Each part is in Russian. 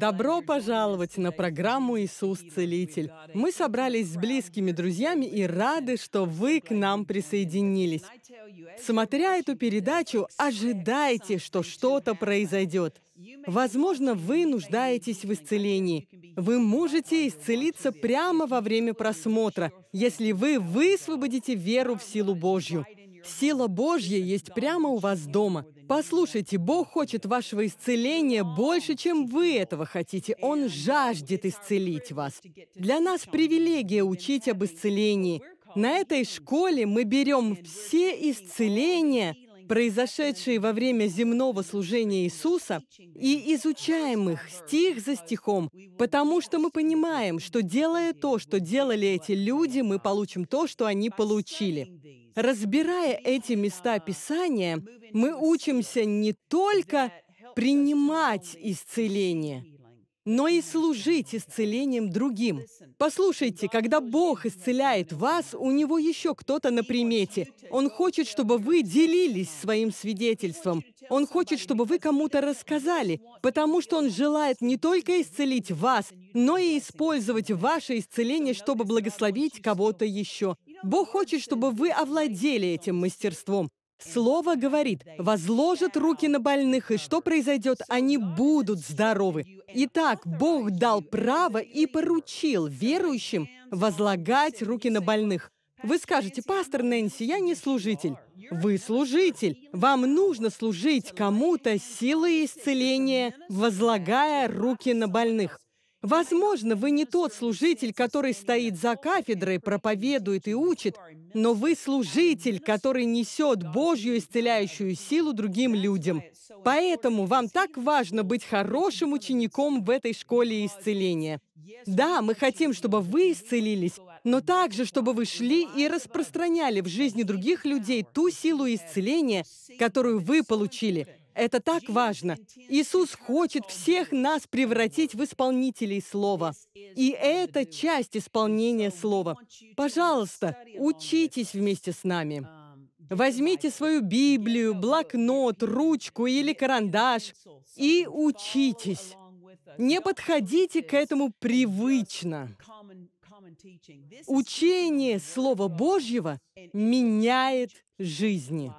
Добро пожаловать на программу «Иисус Целитель». Мы собрались с близкими друзьями и рады, что вы к нам присоединились. Смотря эту передачу, ожидайте, что что-то произойдет. Возможно, вы нуждаетесь в исцелении. Вы можете исцелиться прямо во время просмотра, если вы высвободите веру в силу Божью. Сила Божья есть прямо у вас дома. Послушайте, Бог хочет вашего исцеления больше, чем вы этого хотите. Он жаждет исцелить вас. Для нас привилегия учить об исцелении. На этой школе мы берем все исцеления, произошедшие во время земного служения Иисуса, и изучаем их стих за стихом, потому что мы понимаем, что делая то, что делали эти люди, мы получим то, что они получили. Разбирая эти места Писания, мы учимся не только принимать исцеление, но и служить исцелением другим. Послушайте, когда Бог исцеляет вас, у Него еще кто-то на примете. Он хочет, чтобы вы делились своим свидетельством. Он хочет, чтобы вы кому-то рассказали, потому что Он желает не только исцелить вас, но и использовать ваше исцеление, чтобы благословить кого-то еще. Бог хочет, чтобы вы овладели этим мастерством. Слово говорит, возложат руки на больных, и что произойдет? Они будут здоровы. Итак, Бог дал право и поручил верующим возлагать руки на больных. Вы скажете, пастор Нэнси, я не служитель. Вы служитель. Вам нужно служить кому-то силой исцеления, возлагая руки на больных. Возможно, вы не тот служитель, который стоит за кафедрой, проповедует и учит, но вы служитель, который несет Божью исцеляющую силу другим людям. Поэтому вам так важно быть хорошим учеником в этой школе исцеления. Да, мы хотим, чтобы вы исцелились, но также, чтобы вы шли и распространяли в жизни других людей ту силу исцеления, которую вы получили – это так важно. Иисус хочет всех нас превратить в исполнителей Слова. И это часть исполнения Слова. Пожалуйста, учитесь вместе с нами. Возьмите свою Библию, блокнот, ручку или карандаш и учитесь. Не подходите к этому привычно. Учение Слова Божьего меняет жизни.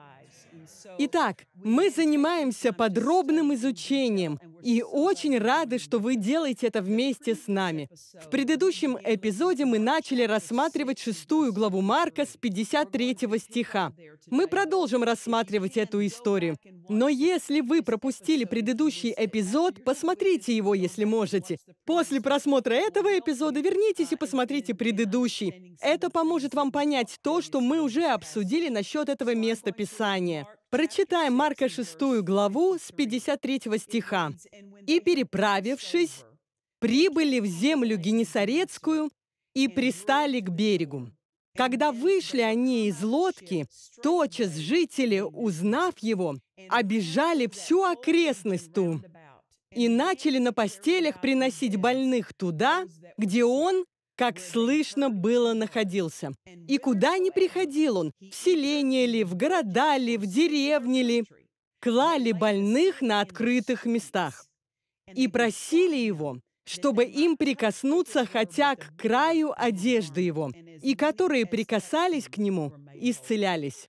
Итак, мы занимаемся подробным изучением и очень рады, что вы делаете это вместе с нами. В предыдущем эпизоде мы начали рассматривать шестую главу Марка с 53 стиха. Мы продолжим рассматривать эту историю. Но если вы пропустили предыдущий эпизод, посмотрите его, если можете. После просмотра этого эпизода вернитесь и посмотрите предыдущий. Это поможет вам понять то, что мы уже обсудили насчет этого места Писания. Прочитаем Марка 6 главу с 53 стиха. «И переправившись, прибыли в землю Генесарецкую и пристали к берегу. Когда вышли они из лодки, тотчас жители, узнав его, обижали всю окрестность ту и начали на постелях приносить больных туда, где он как слышно было, находился. И куда ни приходил он, в селение ли, в города ли, в деревни ли, клали больных на открытых местах и просили его, чтобы им прикоснуться хотя к краю одежды его, и которые прикасались к нему, исцелялись.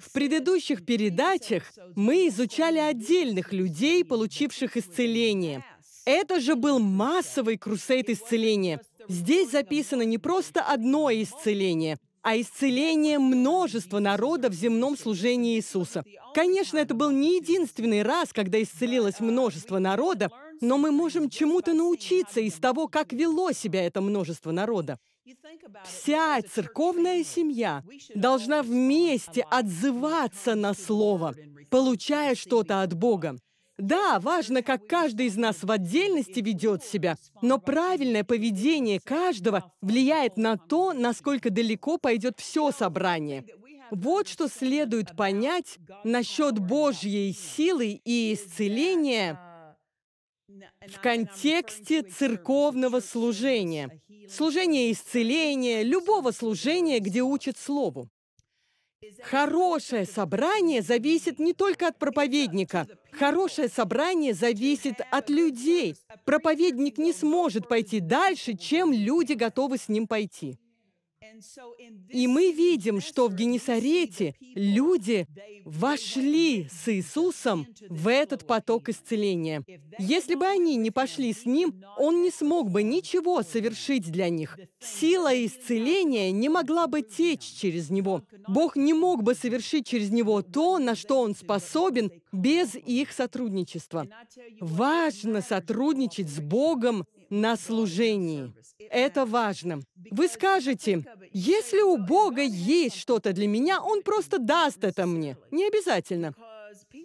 В предыдущих передачах мы изучали отдельных людей, получивших исцеление. Это же был массовый крусейт исцеления. Здесь записано не просто одно исцеление, а исцеление множества народа в земном служении Иисуса. Конечно, это был не единственный раз, когда исцелилось множество народа, но мы можем чему-то научиться из того, как вело себя это множество народа. Вся церковная семья должна вместе отзываться на Слово, получая что-то от Бога. Да, важно, как каждый из нас в отдельности ведет себя, но правильное поведение каждого влияет на то, насколько далеко пойдет все собрание. Вот что следует понять насчет Божьей силы и исцеления в контексте церковного служения. Служение исцеления, любого служения, где учат Слову. Хорошее собрание зависит не только от проповедника. Хорошее собрание зависит от людей. Проповедник не сможет пойти дальше, чем люди готовы с ним пойти. И мы видим, что в Генесарете люди вошли с Иисусом в этот поток исцеления. Если бы они не пошли с Ним, Он не смог бы ничего совершить для них. Сила исцеления не могла бы течь через Него. Бог не мог бы совершить через Него то, на что Он способен, без их сотрудничества. Важно сотрудничать с Богом на служении. Это важно. Вы скажете, если у Бога есть что-то для меня, Он просто даст это мне. Не обязательно.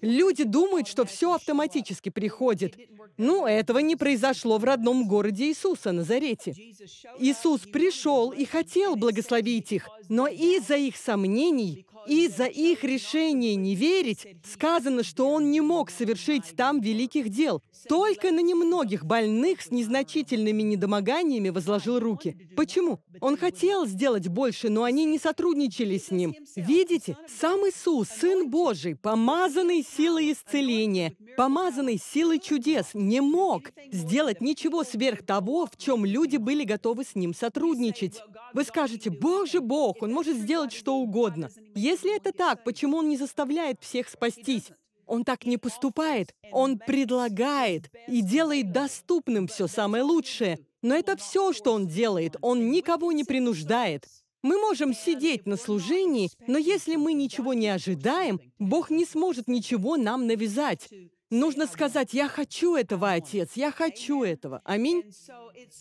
Люди думают, что все автоматически приходит. Ну, этого не произошло в родном городе Иисуса, Назарете. Иисус пришел и хотел благословить их, но из-за их сомнений из-за их решения не верить, сказано, что он не мог совершить там великих дел. Только на немногих больных с незначительными недомоганиями возложил руки. Почему? Он хотел сделать больше, но они не сотрудничали с ним. Видите, сам Иисус, Сын Божий, помазанный силой исцеления, помазанный силой чудес, не мог сделать ничего сверх того, в чем люди были готовы с ним сотрудничать. Вы скажете, «Бог же Бог, Он может сделать что угодно». Если это так, почему Он не заставляет всех спастись? Он так не поступает. Он предлагает и делает доступным все самое лучшее. Но это все, что Он делает. Он никого не принуждает. Мы можем сидеть на служении, но если мы ничего не ожидаем, Бог не сможет ничего нам навязать. Нужно сказать, я хочу этого, Отец, я хочу этого. Аминь.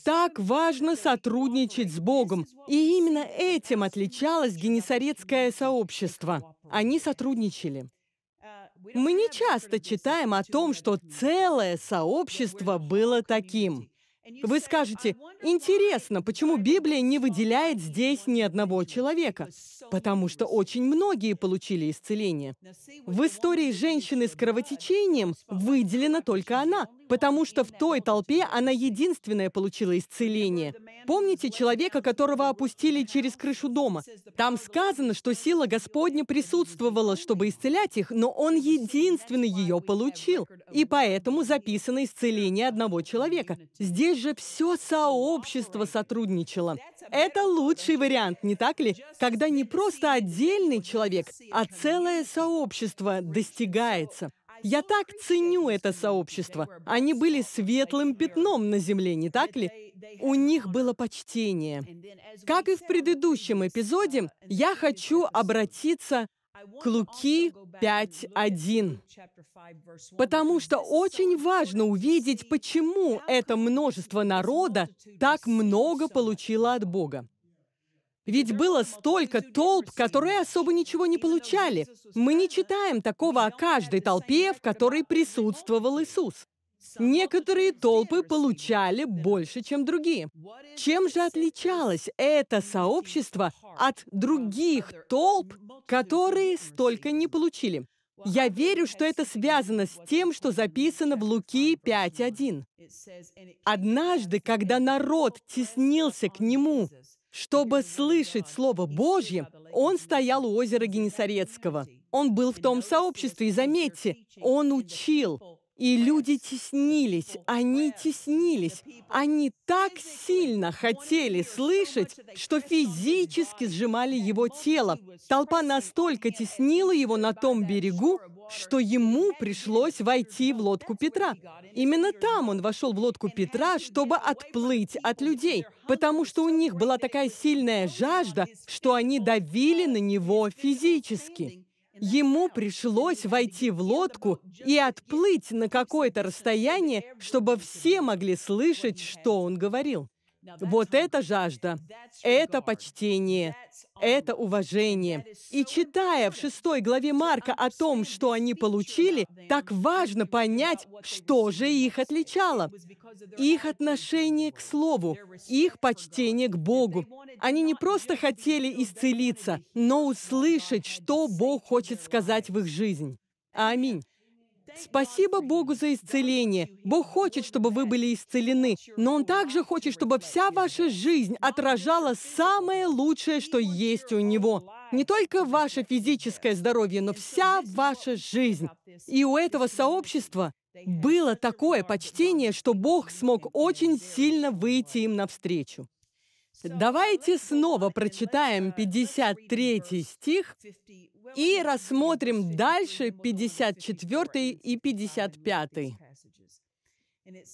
Так важно сотрудничать с Богом. И именно этим отличалось генесарецкое сообщество. Они сотрудничали. Uh, Мы не часто читаем о том, что целое сообщество было таким. Вы скажете, интересно, почему Библия не выделяет здесь ни одного человека? Потому что очень многие получили исцеление. В истории женщины с кровотечением выделена только она, потому что в той толпе она единственная получила исцеление. Помните человека, которого опустили через крышу дома? Там сказано, что сила Господня присутствовала, чтобы исцелять их, но он единственный ее получил. И поэтому записано исцеление одного человека. Здесь же все сообщество сотрудничало. Это лучший вариант, не так ли? Когда не просто отдельный человек, а целое сообщество достигается. Я так ценю это сообщество. Они были светлым пятном на Земле, не так ли? У них было почтение. Как и в предыдущем эпизоде, я хочу обратиться к Луки 5.1. Потому что очень важно увидеть, почему это множество народа так много получило от Бога. Ведь было столько толп, которые особо ничего не получали. Мы не читаем такого о каждой толпе, в которой присутствовал Иисус. Некоторые толпы получали больше, чем другие. Чем же отличалось это сообщество от других толп, которые столько не получили? Я верю, что это связано с тем, что записано в Луки 5.1. «Однажды, когда народ теснился к нему, чтобы слышать Слово Божье, он стоял у озера Генесарецкого. Он был в том сообществе, и заметьте, он учил. И люди теснились, они теснились. Они так сильно хотели слышать, что физически сжимали его тело. Толпа настолько теснила его на том берегу, что ему пришлось войти в лодку Петра. Именно там он вошел в лодку Петра, чтобы отплыть от людей, потому что у них была такая сильная жажда, что они давили на него физически. Ему пришлось войти в лодку и отплыть на какое-то расстояние, чтобы все могли слышать, что он говорил. Вот это жажда, это почтение, это уважение. И читая в шестой главе Марка о том, что они получили, так важно понять, что же их отличало. Их отношение к Слову, их почтение к Богу. Они не просто хотели исцелиться, но услышать, что Бог хочет сказать в их жизнь. Аминь. Спасибо Богу за исцеление. Бог хочет, чтобы вы были исцелены, но Он также хочет, чтобы вся ваша жизнь отражала самое лучшее, что есть у Него. Не только ваше физическое здоровье, но вся ваша жизнь. И у этого сообщества было такое почтение, что Бог смог очень сильно выйти им навстречу. Давайте снова прочитаем 53 стих и рассмотрим дальше 54 и 55.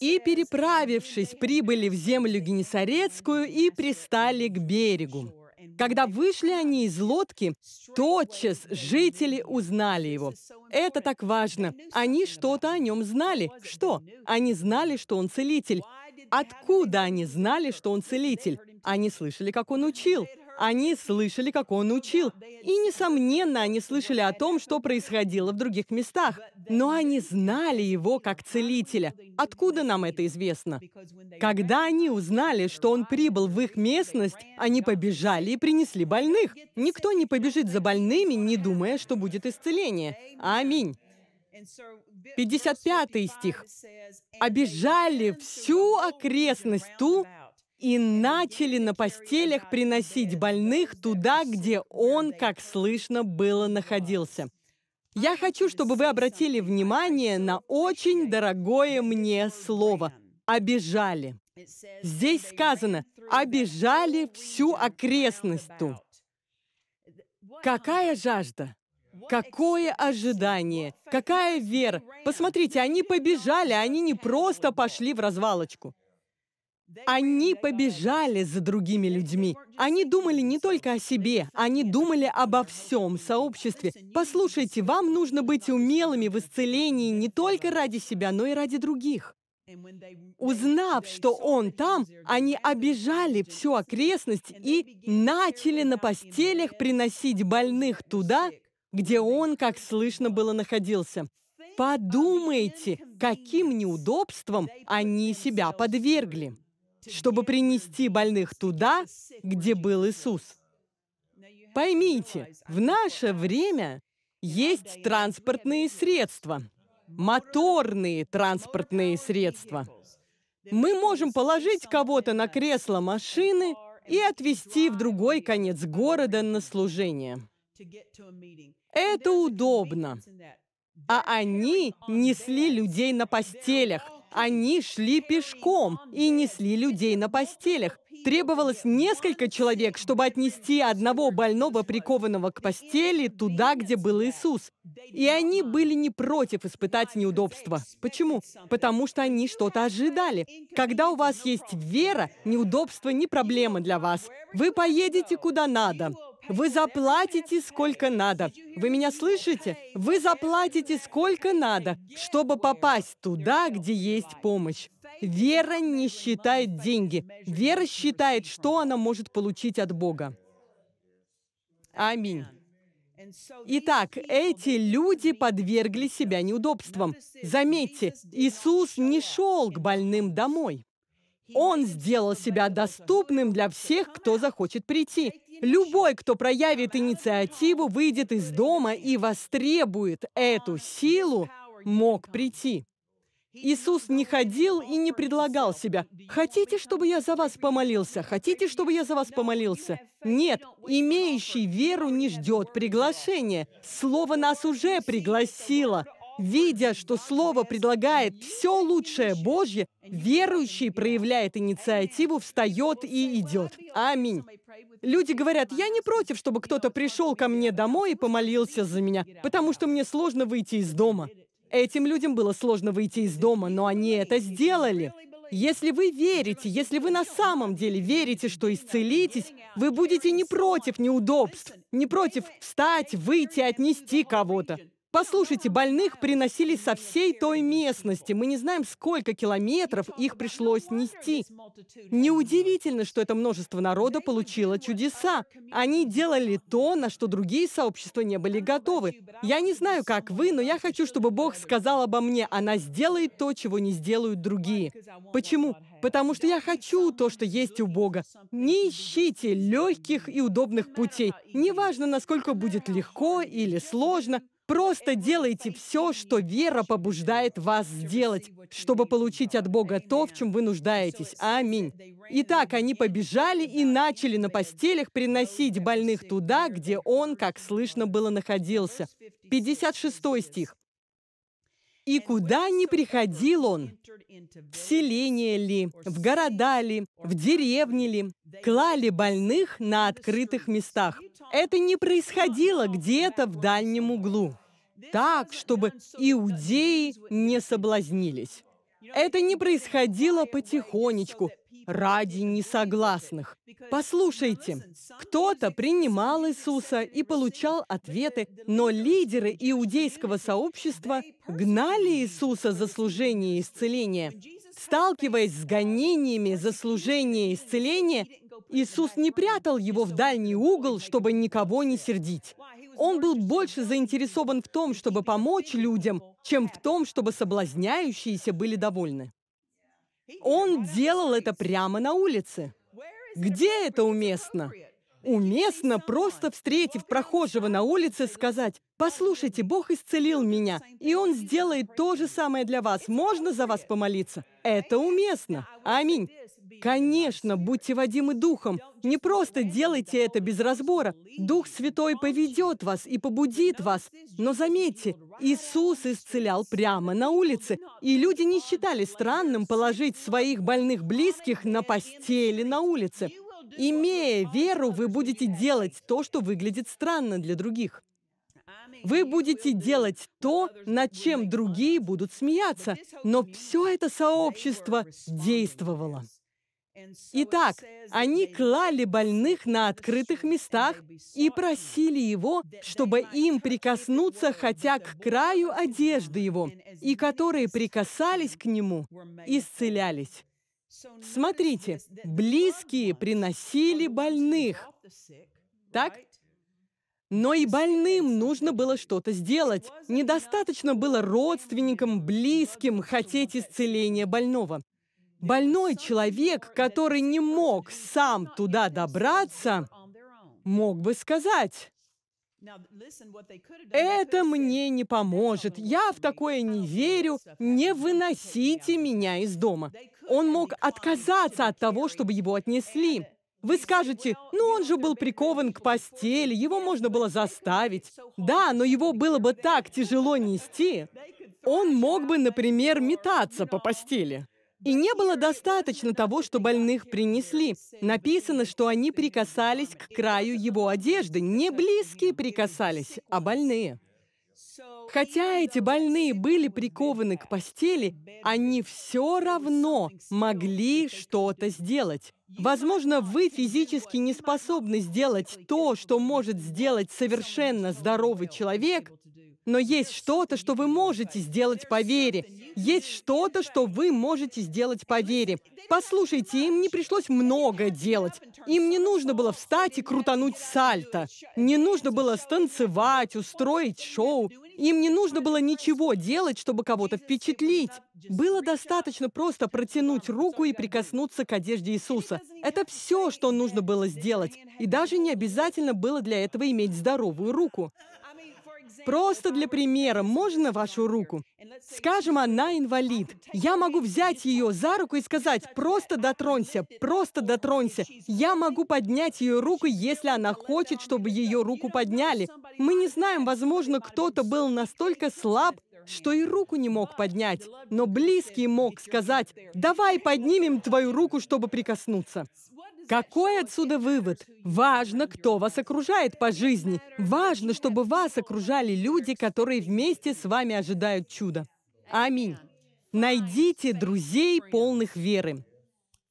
«И, переправившись, прибыли в землю Генесарецкую и пристали к берегу. Когда вышли они из лодки, тотчас жители узнали его. Это так важно. Они что-то о нем знали. Что? Они знали, что он целитель. Откуда они знали, что он целитель? Они слышали, как он учил. Они слышали, как он учил. И, несомненно, они слышали о том, что происходило в других местах. Но они знали его как целителя. Откуда нам это известно? Когда они узнали, что он прибыл в их местность, они побежали и принесли больных. Никто не побежит за больными, не думая, что будет исцеление. Аминь. 55 стих. «Обижали всю окрестность ту, и начали на постелях приносить больных туда, где он, как слышно было, находился. Я хочу, чтобы вы обратили внимание на очень дорогое мне слово «обижали». Здесь сказано «обижали всю окрестность ту». Какая жажда! Какое ожидание! Какая вера! Посмотрите, они побежали, они не просто пошли в развалочку. Они побежали за другими людьми. Они думали не только о себе, они думали обо всем сообществе. Послушайте, вам нужно быть умелыми в исцелении не только ради себя, но и ради других. Узнав, что он там, они обижали всю окрестность и начали на постелях приносить больных туда, где он, как слышно было, находился. Подумайте, каким неудобством они себя подвергли чтобы принести больных туда, где был Иисус. Поймите, в наше время есть транспортные средства, моторные транспортные средства. Мы можем положить кого-то на кресло машины и отвезти в другой конец города на служение. Это удобно. А они несли людей на постелях, они шли пешком и несли людей на постелях. Требовалось несколько человек, чтобы отнести одного больного, прикованного к постели, туда, где был Иисус. И они были не против испытать неудобства. Почему? Потому что они что-то ожидали. Когда у вас есть вера, неудобство не проблема для вас. Вы поедете куда надо. Вы заплатите сколько надо. Вы меня слышите? Вы заплатите сколько надо, чтобы попасть туда, где есть помощь. Вера не считает деньги. Вера считает, что она может получить от Бога. Аминь. Итак, эти люди подвергли себя неудобствам. Заметьте, Иисус не шел к больным домой. Он сделал себя доступным для всех, кто захочет прийти. Любой, кто проявит инициативу, выйдет из дома и востребует эту силу, мог прийти. Иисус не ходил и не предлагал себя. «Хотите, чтобы я за вас помолился? Хотите, чтобы я за вас помолился?» Нет, имеющий веру не ждет приглашения. Слово нас уже пригласило. Видя, что Слово предлагает все лучшее Божье, верующий проявляет инициативу, встает и идет. Аминь. Люди говорят, я не против, чтобы кто-то пришел ко мне домой и помолился за меня, потому что мне сложно выйти из дома. Этим людям было сложно выйти из дома, но они это сделали. Если вы верите, если вы на самом деле верите, что исцелитесь, вы будете не против неудобств, не против встать, выйти, отнести кого-то. Послушайте, больных приносили со всей той местности. Мы не знаем, сколько километров их пришлось нести. Неудивительно, что это множество народа получило чудеса. Они делали то, на что другие сообщества не были готовы. Я не знаю, как вы, но я хочу, чтобы Бог сказал обо мне, она сделает то, чего не сделают другие. Почему? Потому что я хочу то, что есть у Бога. Не ищите легких и удобных путей. Неважно, насколько будет легко или сложно, Просто делайте все, что вера побуждает вас сделать, чтобы получить от Бога то, в чем вы нуждаетесь. Аминь. Итак, они побежали и начали на постелях приносить больных туда, где он, как слышно было, находился. 56 стих. И куда ни приходил он, в селение ли, в города ли, в деревне ли, клали больных на открытых местах. Это не происходило где-то в дальнем углу, так, чтобы иудеи не соблазнились. Это не происходило потихонечку, ради несогласных. Послушайте, кто-то принимал Иисуса и получал ответы, но лидеры иудейского сообщества гнали Иисуса за служение исцеления. Сталкиваясь с гонениями за служение исцеления, Иисус не прятал его в дальний угол, чтобы никого не сердить. Он был больше заинтересован в том, чтобы помочь людям, чем в том, чтобы соблазняющиеся были довольны. Он делал это прямо на улице. Где это уместно? Уместно, просто встретив прохожего на улице, сказать, «Послушайте, Бог исцелил меня, и Он сделает то же самое для вас. Можно за вас помолиться?» Это уместно. Аминь. Конечно, будьте водимы Духом. Не просто делайте это без разбора. Дух Святой поведет вас и побудит вас. Но заметьте, Иисус исцелял прямо на улице, и люди не считали странным положить своих больных близких на постели на улице. Имея веру, вы будете делать то, что выглядит странно для других. Вы будете делать то, над чем другие будут смеяться. Но все это сообщество действовало. Итак, они клали больных на открытых местах и просили его, чтобы им прикоснуться хотя к краю одежды его, и которые прикасались к нему, исцелялись. Смотрите, близкие приносили больных. Так? Но и больным нужно было что-то сделать. Недостаточно было родственникам, близким хотеть исцеления больного. Больной человек, который не мог сам туда добраться, мог бы сказать, это мне не поможет. Я в такое не верю. Не выносите меня из дома. Он мог отказаться от того, чтобы его отнесли. Вы скажете, ну он же был прикован к постели, его можно было заставить. Да, но его было бы так тяжело нести. Он мог бы, например, метаться по постели. И не было достаточно того, что больных принесли. Написано, что они прикасались к краю его одежды. Не близкие прикасались, а больные. Хотя эти больные были прикованы к постели, они все равно могли что-то сделать. Возможно, вы физически не способны сделать то, что может сделать совершенно здоровый человек, но есть что-то, что вы можете сделать по вере. Есть что-то, что вы можете сделать по вере. Послушайте, им не пришлось много делать. Им не нужно было встать и крутануть сальто. Не нужно было станцевать, устроить шоу. Им не нужно было ничего делать, чтобы кого-то впечатлить. Было достаточно просто протянуть руку и прикоснуться к одежде Иисуса. Это все, что нужно было сделать. И даже не обязательно было для этого иметь здоровую руку. Просто для примера, можно вашу руку? Скажем, она инвалид. Я могу взять ее за руку и сказать, просто дотронься, просто дотронься. Я могу поднять ее руку, если она хочет, чтобы ее руку подняли. Мы не знаем, возможно, кто-то был настолько слаб, что и руку не мог поднять, но близкий мог сказать, давай поднимем твою руку, чтобы прикоснуться. Какой отсюда вывод? Важно, кто вас окружает по жизни. Важно, чтобы вас окружали люди, которые вместе с вами ожидают чуда. Аминь. Найдите друзей, полных веры.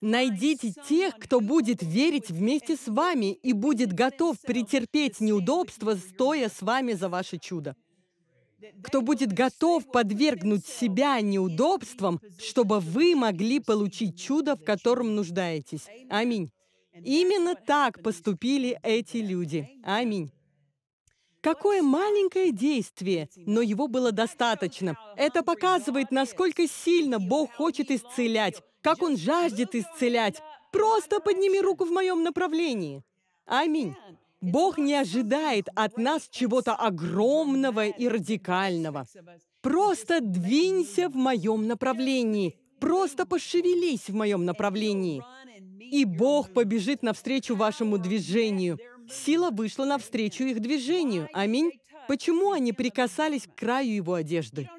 Найдите тех, кто будет верить вместе с вами и будет готов претерпеть неудобства, стоя с вами за ваше чудо. Кто будет готов подвергнуть себя неудобствам, чтобы вы могли получить чудо, в котором нуждаетесь. Аминь. Именно так поступили эти люди. Аминь. Какое маленькое действие, но его было достаточно. Это показывает, насколько сильно Бог хочет исцелять, как Он жаждет исцелять. Просто подними руку в моем направлении. Аминь. Бог не ожидает от нас чего-то огромного и радикального. Просто двинься в моем направлении. Просто пошевелись в моем направлении и Бог побежит навстречу вашему движению. Сила вышла навстречу их движению. Аминь. Почему они прикасались к краю его одежды?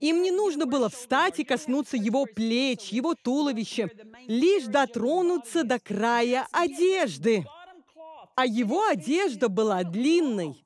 Им не нужно было встать и коснуться его плеч, его туловища, лишь дотронуться до края одежды. А его одежда была длинной.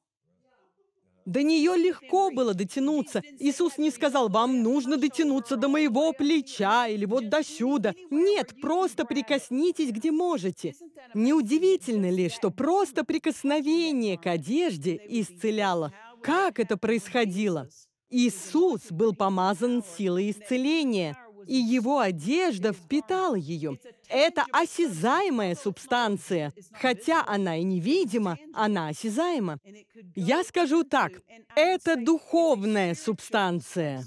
До нее легко было дотянуться. Иисус не сказал, вам нужно дотянуться до моего плеча или вот до сюда. Нет, просто прикоснитесь, где можете. Неудивительно ли, что просто прикосновение к одежде исцеляло? Как это происходило? Иисус был помазан силой исцеления и его одежда впитала ее. Это осязаемая субстанция. Хотя она и невидима, она осязаема. Я скажу так, это духовная субстанция.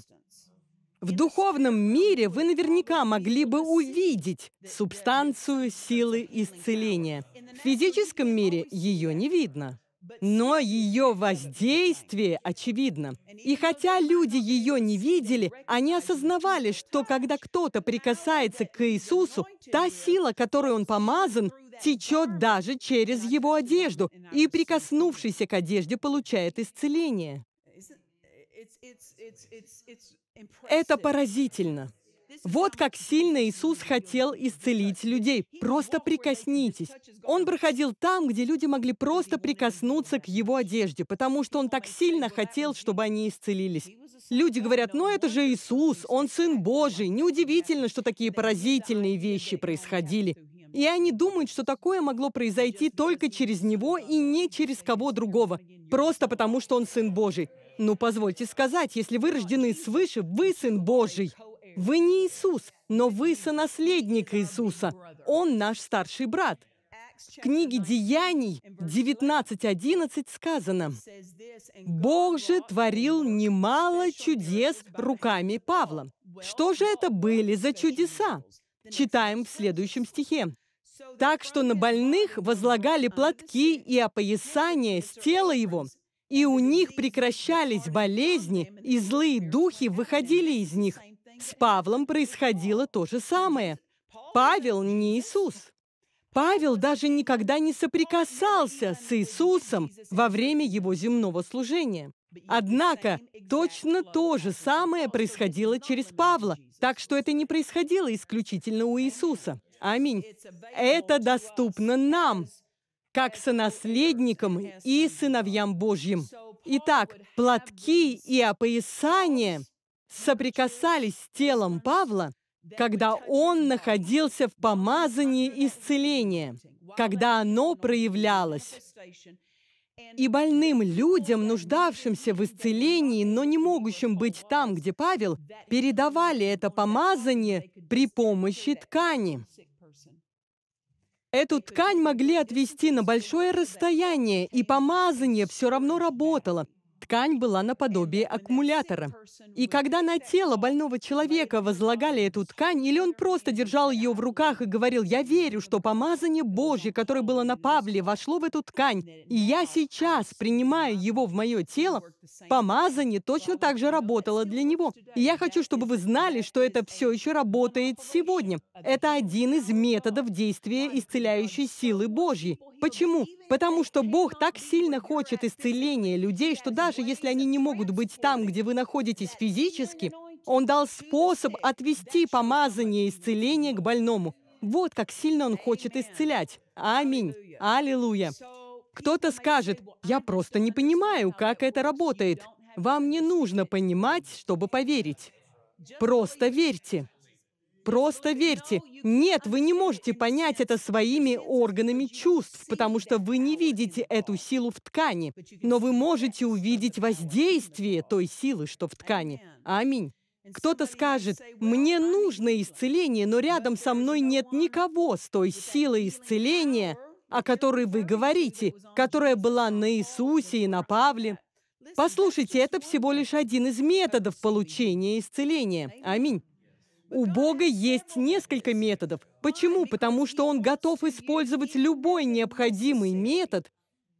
В духовном мире вы наверняка могли бы увидеть субстанцию силы исцеления. В физическом мире ее не видно но ее воздействие очевидно. И хотя люди ее не видели, они осознавали, что когда кто-то прикасается к Иисусу, та сила, которой он помазан, течет даже через его одежду, и прикоснувшийся к одежде получает исцеление. Это поразительно. Вот как сильно Иисус хотел исцелить людей. Просто прикоснитесь. Он проходил там, где люди могли просто прикоснуться к его одежде, потому что он так сильно хотел, чтобы они исцелились. Люди говорят, "Но «Ну, это же Иисус, он Сын Божий. Неудивительно, что такие поразительные вещи происходили. И они думают, что такое могло произойти только через него и не через кого другого, просто потому что он Сын Божий. Ну, позвольте сказать, если вы рождены свыше, вы Сын Божий. Вы не Иисус, но вы сонаследник Иисуса. Он наш старший брат. В книге Деяний 19.11 сказано, «Бог же творил немало чудес руками Павла». Что же это были за чудеса? Читаем в следующем стихе. «Так что на больных возлагали платки и опоясания с тела его, и у них прекращались болезни, и злые духи выходили из них, с Павлом происходило то же самое. Павел не Иисус. Павел даже никогда не соприкасался с Иисусом во время его земного служения. Однако точно то же самое происходило через Павла, так что это не происходило исключительно у Иисуса. Аминь. Это доступно нам, как сонаследникам и сыновьям Божьим. Итак, платки и опоясание – соприкасались с телом Павла, когда он находился в помазании исцеления, когда оно проявлялось. И больным людям, нуждавшимся в исцелении, но не могущим быть там, где Павел, передавали это помазание при помощи ткани. Эту ткань могли отвести на большое расстояние, и помазание все равно работало, Ткань была наподобие аккумулятора. И когда на тело больного человека возлагали эту ткань, или он просто держал ее в руках и говорил, «Я верю, что помазание Божье, которое было на Павле, вошло в эту ткань, и я сейчас принимаю его в мое тело», помазание точно так же работало для него. И я хочу, чтобы вы знали, что это все еще работает сегодня. Это один из методов действия исцеляющей силы Божьей. Почему? Потому что Бог так сильно хочет исцеления людей, что даже даже если они не могут быть там, где вы находитесь физически, Он дал способ отвести помазание исцеления к больному. Вот как сильно Он хочет исцелять. Аминь. Аллилуйя. Кто-то скажет, я просто не понимаю, как это работает. Вам не нужно понимать, чтобы поверить. Просто верьте. Просто верьте. Нет, вы не можете понять это своими органами чувств, потому что вы не видите эту силу в ткани, но вы можете увидеть воздействие той силы, что в ткани. Аминь. Кто-то скажет, мне нужно исцеление, но рядом со мной нет никого с той силой исцеления, о которой вы говорите, которая была на Иисусе и на Павле. Послушайте, это всего лишь один из методов получения исцеления. Аминь. У Бога есть несколько методов. Почему? Потому что Он готов использовать любой необходимый метод,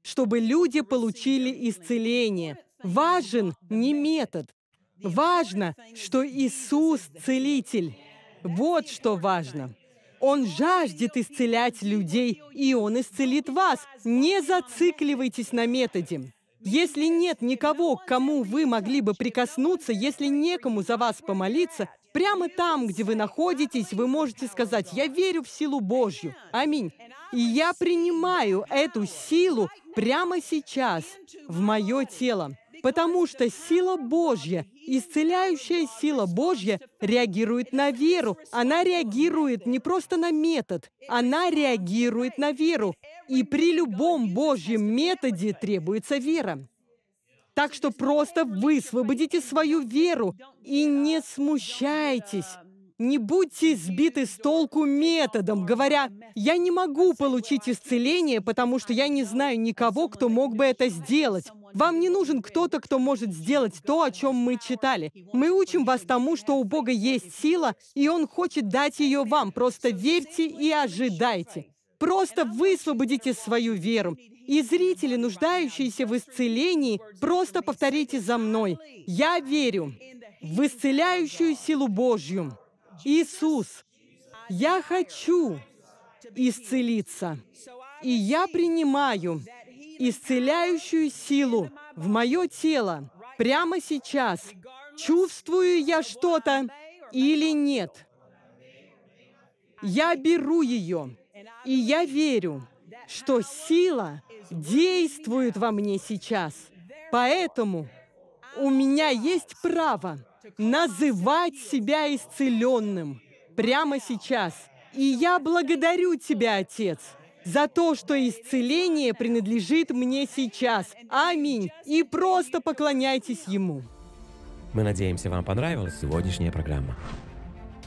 чтобы люди получили исцеление. Важен не метод. Важно, что Иисус – целитель. Вот что важно. Он жаждет исцелять людей, и Он исцелит вас. Не зацикливайтесь на методе. Если нет никого, к кому вы могли бы прикоснуться, если некому за вас помолиться, Прямо там, где вы находитесь, вы можете сказать, «Я верю в силу Божью». Аминь. И я принимаю эту силу прямо сейчас в мое тело, потому что сила Божья, исцеляющая сила Божья, реагирует на веру. Она реагирует не просто на метод, она реагирует на веру. И при любом Божьем методе требуется вера. Так что просто высвободите свою веру и не смущайтесь. Не будьте сбиты с толку методом, говоря, «Я не могу получить исцеление, потому что я не знаю никого, кто мог бы это сделать». Вам не нужен кто-то, кто может сделать то, о чем мы читали. Мы учим вас тому, что у Бога есть сила, и Он хочет дать ее вам. Просто верьте и ожидайте. Просто высвободите свою веру. И зрители, нуждающиеся в исцелении, просто повторите за мной. Я верю в исцеляющую силу Божью. Иисус, я хочу исцелиться. И я принимаю исцеляющую силу в мое тело прямо сейчас. Чувствую я что-то или нет. Я беру ее, и я верю, что сила действует во мне сейчас. Поэтому у меня есть право называть себя исцеленным прямо сейчас. И я благодарю Тебя, Отец, за то, что исцеление принадлежит мне сейчас. Аминь. И просто поклоняйтесь Ему. Мы надеемся, вам понравилась сегодняшняя программа.